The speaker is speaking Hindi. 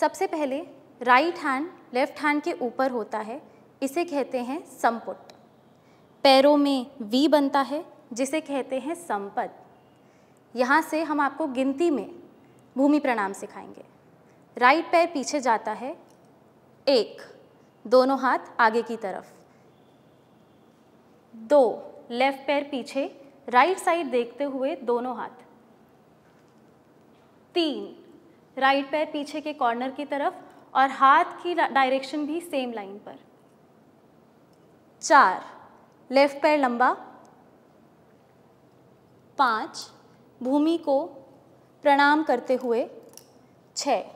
सबसे पहले राइट हैंड लेफ्ट हैंड के ऊपर होता है इसे कहते हैं संपुट पैरों में वी बनता है जिसे कहते हैं संपद यहाँ से हम आपको गिनती में भूमि प्रणाम सिखाएंगे राइट पैर पीछे जाता है एक दोनों हाथ आगे की तरफ दो लेफ्ट पैर पीछे राइट साइड देखते हुए दोनों हाथ तीन राइट पैर पीछे के कॉर्नर की तरफ और हाथ की डायरेक्शन भी सेम लाइन पर चार लेफ्ट पैर लंबा पाँच भूमि को प्रणाम करते हुए छः